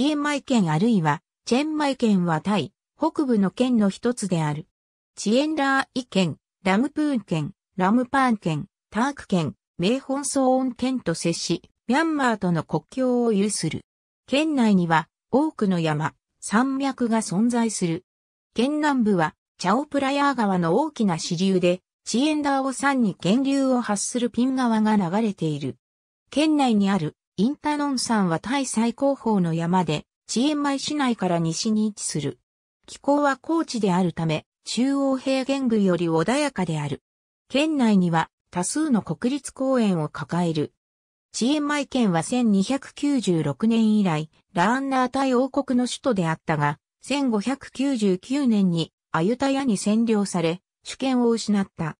チエンマイ県あるいは、チェンマイ県はタイ、北部の県の一つである。チエンラーイ県、ラムプーン県、ラムパーン県、ターク県、名本騒音県と接し、ミャンマーとの国境を有する。県内には多くの山、山脈が存在する。県南部はチャオプラヤー川の大きな支流で、チエンダーオ山に源流を発するピン川が流れている。県内にあるインタノン山はタイ最高峰の山で、チエンマイ市内から西に位置する。気候は高地であるため、中央平原部より穏やかである。県内には多数の国立公園を抱える。チエンマイ県は1296年以来、ラーンナータイ王国の首都であったが、1599年にアユタヤに占領され、主権を失った。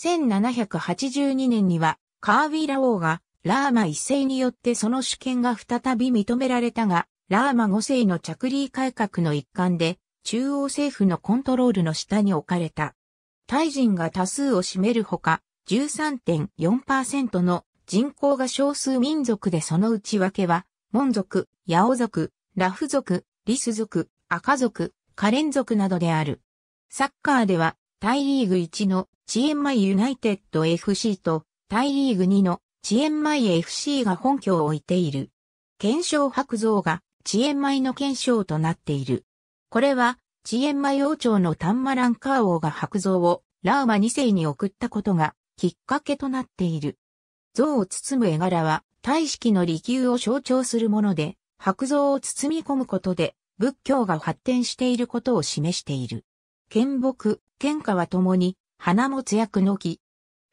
1782年にはカーウィラ王がラーマ一世によってその主権が再び認められたが、ラーマ五世の着ー改革の一環で、中央政府のコントロールの下に置かれた。タイ人が多数を占めるほか、13.4%の人口が少数民族でその内訳は、モン族、ヤオ族、ラフ族、リス族、赤族、カレン族などである。サッカーでは、タイリーグ1のチエンマイユナイテッド FC と、タイリーグ2の遅延前 FC が本拠を置いている。検証白像が遅延イの検証となっている。これは遅延前王朝のタンマランカー王が白像をラーマ2世に送ったことがきっかけとなっている。像を包む絵柄は大式の利休を象徴するもので、白像を包み込むことで仏教が発展していることを示している。剣木、剣下は共に花もつやくの木、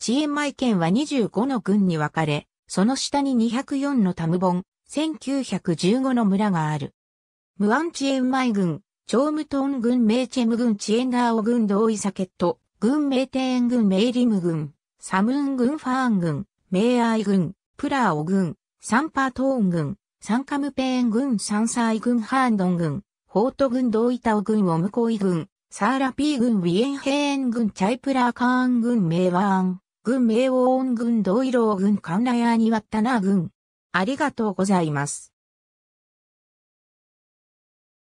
チエンマイ県は25の郡に分かれ、その下に204のタムボン、1915の村がある。ムアンチエンマイ郡、チョームトン郡メーチェム郡チエンダーオ郡同意サケット、郡メーテーン郡メーリム郡、サムーン郡ファーン郡、メーアイ郡、プラーオ郡、サンパートーン郡、サンカムペーン郡サンサイ郡ハーンドン郡、ホート郡ドイタオ郡オムコイ郡、サーラピー郡ウィエンヘーン郡チャイプラーカーン郡メワーン。軍名王恩軍同色郎軍ウラヤーニワッタナー軍。ありがとうございます。